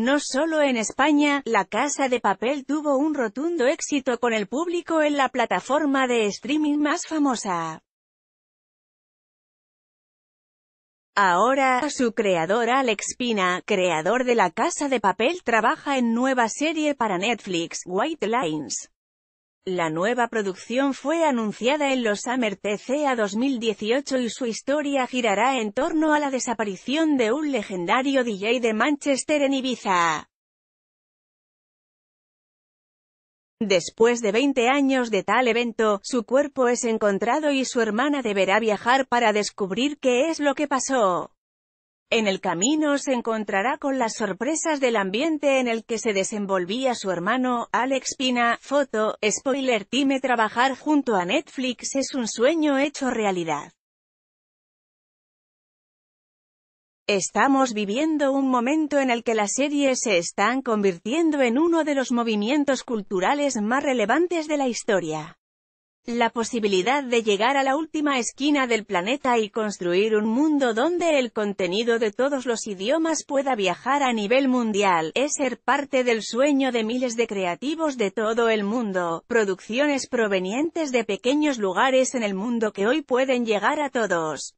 No solo en España, La Casa de Papel tuvo un rotundo éxito con el público en la plataforma de streaming más famosa. Ahora, su creador Alex Pina, creador de La Casa de Papel, trabaja en nueva serie para Netflix, White Lines. La nueva producción fue anunciada en los Summer TCA 2018 y su historia girará en torno a la desaparición de un legendario DJ de Manchester en Ibiza. Después de 20 años de tal evento, su cuerpo es encontrado y su hermana deberá viajar para descubrir qué es lo que pasó. En el camino se encontrará con las sorpresas del ambiente en el que se desenvolvía su hermano, Alex Pina. Foto, spoiler time trabajar junto a Netflix es un sueño hecho realidad. Estamos viviendo un momento en el que las series se están convirtiendo en uno de los movimientos culturales más relevantes de la historia la posibilidad de llegar a la última esquina del planeta y construir un mundo donde el contenido de todos los idiomas pueda viajar a nivel mundial, es ser parte del sueño de miles de creativos de todo el mundo, producciones provenientes de pequeños lugares en el mundo que hoy pueden llegar a todos.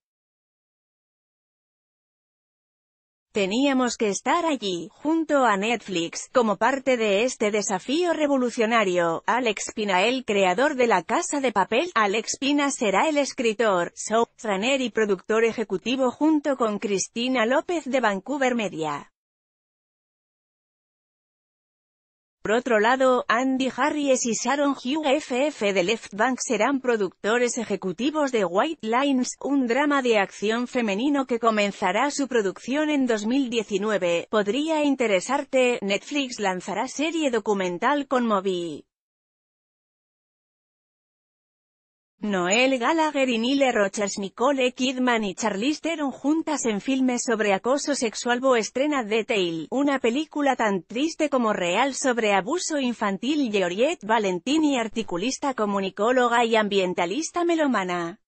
Teníamos que estar allí, junto a Netflix, como parte de este desafío revolucionario. Alex Pina el creador de La Casa de Papel, Alex Pina será el escritor, showrunner y productor ejecutivo junto con Cristina López de Vancouver Media. Por otro lado, Andy Harries y Sharon Hugh FF de Left Bank serán productores ejecutivos de White Lines, un drama de acción femenino que comenzará su producción en 2019. Podría interesarte, Netflix lanzará serie documental con Moby. Noel Gallagher y Nile Rogers Nicole Kidman y Charlize Theron juntas en filmes sobre acoso sexual Bo estrena The una película tan triste como real sobre abuso infantil Georgette Valentini articulista comunicóloga y ambientalista melomana.